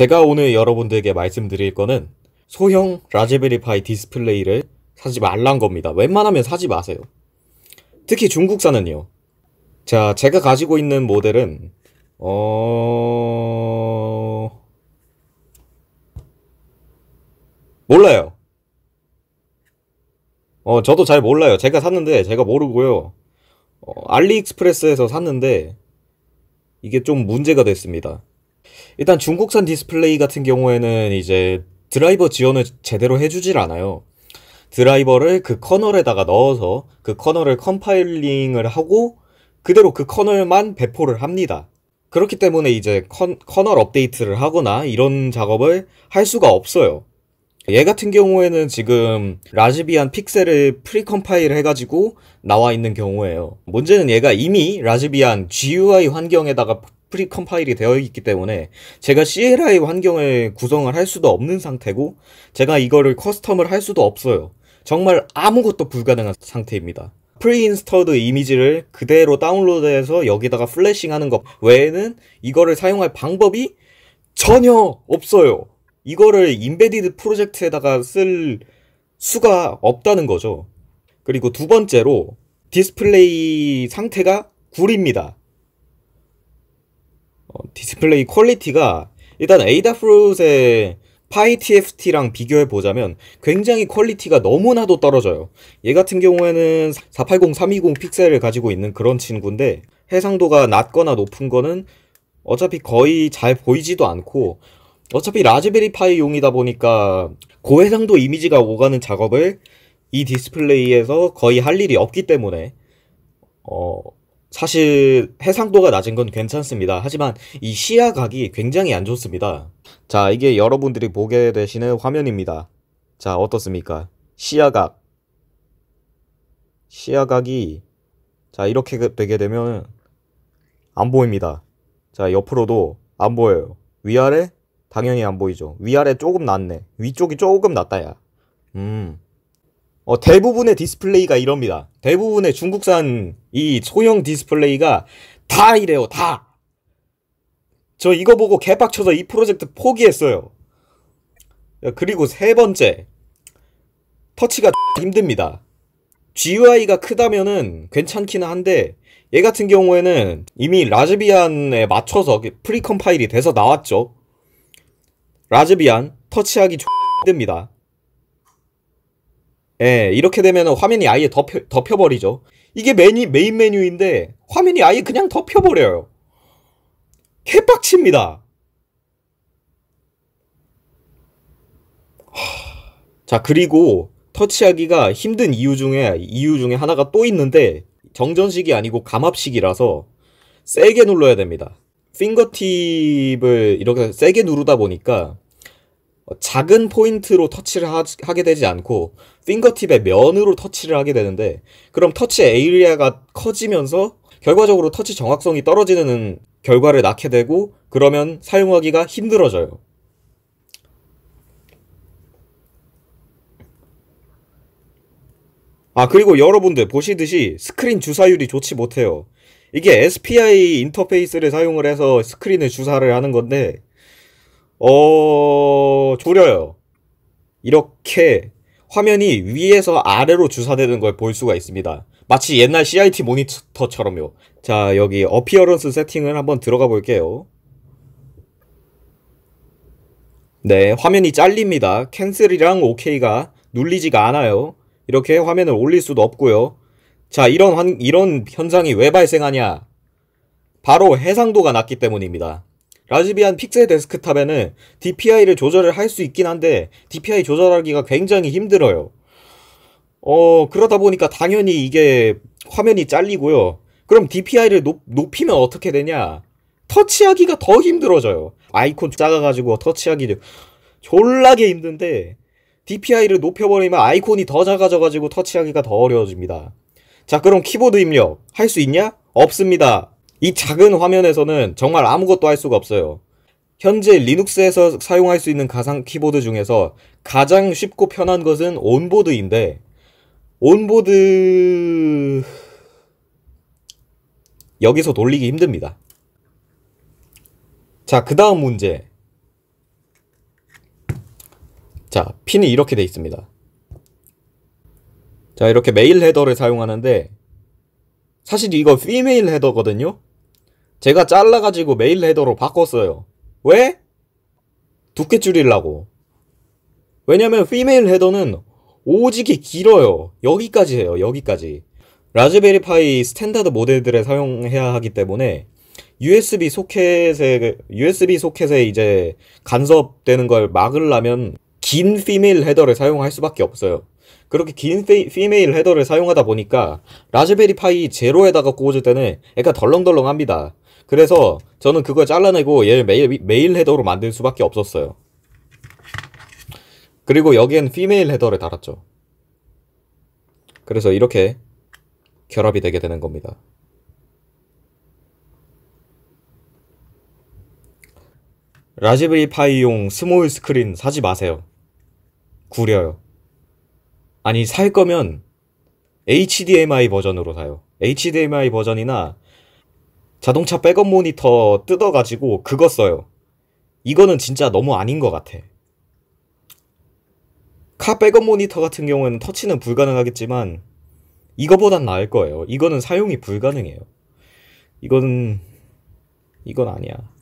제가 오늘 여러분들에게 말씀드릴 거는 소형 라즈베리파이 디스플레이를 사지 말란 겁니다. 웬만하면 사지 마세요. 특히 중국산은요. 자, 제가 가지고 있는 모델은 어... 몰라요. 어, 저도 잘 몰라요. 제가 샀는데 제가 모르고요. 어, 알리익스프레스에서 샀는데 이게 좀 문제가 됐습니다. 일단 중국산 디스플레이 같은 경우에는 이제 드라이버 지원을 제대로 해주질 않아요. 드라이버를 그 커널에다가 넣어서 그 커널을 컴파일링을 하고 그대로 그 커널만 배포를 합니다. 그렇기 때문에 이제 컨, 커널 업데이트를 하거나 이런 작업을 할 수가 없어요. 얘 같은 경우에는 지금 라즈비안 픽셀을 프리 컴파일 해가지고 나와 있는 경우에요 문제는 얘가 이미 라즈비안 GUI 환경에다가 프리 컴파일이 되어 있기 때문에 제가 CLI 환경을 구성을 할 수도 없는 상태고 제가 이거를 커스텀을 할 수도 없어요. 정말 아무것도 불가능한 상태입니다. 프리인스터드 이미지를 그대로 다운로드해서 여기다가 플래싱하는 것 외에는 이거를 사용할 방법이 전혀 없어요. 이거를 인베디드 프로젝트에다가 쓸 수가 없다는 거죠. 그리고 두 번째로 디스플레이 상태가 구립니다. 디스플레이 퀄리티가 일단 에이다프루트의 파이 TFT랑 비교해 보자면 굉장히 퀄리티가 너무나도 떨어져요. 얘 같은 경우에는 480, 320 픽셀을 가지고 있는 그런 친구인데 해상도가 낮거나 높은 거는 어차피 거의 잘 보이지도 않고 어차피 라즈베리 파이 용이다 보니까 고해상도 이미지가 오가는 작업을 이 디스플레이에서 거의 할 일이 없기 때문에 어 사실 해상도가 낮은 건 괜찮습니다. 하지만 이 시야각이 굉장히 안 좋습니다. 자 이게 여러분들이 보게 되시는 화면입니다. 자 어떻습니까? 시야각 시야각이 자 이렇게 그, 되게 되면 안 보입니다. 자 옆으로도 안 보여요. 위아래 당연히 안 보이죠. 위아래 조금 낮네 위쪽이 조금 낮다야음 어, 대부분의 디스플레이가 이럽니다. 대부분의 중국산 이 소형 디스플레이가 다 이래요. 다. 저 이거 보고 개빡쳐서 이 프로젝트 포기했어요. 그리고 세 번째. 터치가 힘듭니다. GUI가 크다면은 괜찮기는 한데 얘 같은 경우에는 이미 라즈비안에 맞춰서 프리컴파일이 돼서 나왔죠. 라즈비안 터치하기 힘듭니다. 예, 이렇게 되면 화면이 아예 덮여, 덮여버리죠. 이게 메뉴, 메인 메뉴인데 화면이 아예 그냥 덮여버려요. 개빡칩니다. 자, 그리고 터치하기가 힘든 이유 중에, 이유 중에 하나가 또 있는데 정전식이 아니고 감압식이라서 세게 눌러야 됩니다. 핑거팁을 이렇게 세게 누르다 보니까 어, 작은 포인트로 터치를 하, 게 되지 않고 핑거팁의 면으로 터치를 하게 되는데 그럼 터치 에이리아가 커지면서 결과적으로 터치 정확성이 떨어지는 결과를 낳게 되고 그러면 사용하기가 힘들어져요. 아 그리고 여러분들 보시듯이 스크린 주사율이 좋지 못해요. 이게 SPI 인터페이스를 사용을 해서 스크린을 주사를 하는 건데 어, 졸여요. 이렇게 화면이 위에서 아래로 주사되는 걸 볼 수가 있습니다. 마치 옛날 CIT 모니터처럼요. 자, 여기 어피어런스 세팅을 한번 들어가 볼게요. 네, 화면이 잘립니다. 캔슬이랑 OK가 눌리지가 않아요. 이렇게 화면을 올릴 수도 없고요. 자, 이런 환, 이런 현상이 왜 발생하냐? 바로 해상도가 낮기 때문입니다. 라즈비안 픽셀 데스크탑에는 DPI를 조절을 할 수 있긴 한데 DPI 조절하기가 굉장히 힘들어요. 어 그러다 보니까 당연히 이게 화면이 잘리고요. 그럼 DPI를 높, 높이면 어떻게 되냐? 터치하기가 더 힘들어져요. 아이콘 작아가지고 터치하기 졸라게 힘든데 DPI를 높여버리면 아이콘이 더 작아져가지고 터치하기가 더 어려워집니다. 자 그럼 키보드 입력 할 수 있냐? 없습니다. 이 작은 화면에서는 정말 아무것도 할 수가 없어요. 현재 리눅스에서 사용할 수 있는 가상 키보드 중에서 가장 쉽고 편한 것은 온보드인데 온보드 여기서 돌리기 힘듭니다. 자, 그 다음 문제. 자, 핀이 이렇게 돼 있습니다. 자, 이렇게 메일 헤더를 사용하는데 사실 이거 피메일 헤더거든요. 제가 잘라가지고 메일 헤더로 바꿨어요. 왜? 두께 줄이려고. 왜냐면 피메일 헤더는 오지게 길어요. 여기까지 해요. 여기까지. 라즈베리 파이 스탠다드 모델들에 사용해야 하기 때문에 USB 소켓에 USB 소켓에 이제 간섭되는 걸 막으려면 긴 피메일 헤더를 사용할 수밖에 없어요. 그렇게 긴 피메일 헤더를 사용하다 보니까 라즈베리 파이 제로에다가 꽂을 때는 약간 덜렁덜렁합니다. 그래서 저는 그걸 잘라내고 얘를 메일, 메일 헤더로 만들 수밖에 없었어요. 그리고 여기엔 피메일 헤더를 달았죠. 그래서 이렇게 결합이 되게 되는 겁니다. 라즈베리 파이용 스몰 스크린 사지 마세요. 구려요. 아니 살 거면 HDMI 버전으로 사요. HDMI 버전이나 자동차 백업 모니터 뜯어가지고 그거 써요. 이거는 진짜 너무 아닌 것 같아. 카 백업 모니터 같은 경우에는 터치는 불가능하겠지만 이거보단 나을 거예요. 이거는 사용이 불가능해요. 이건 이건 아니야.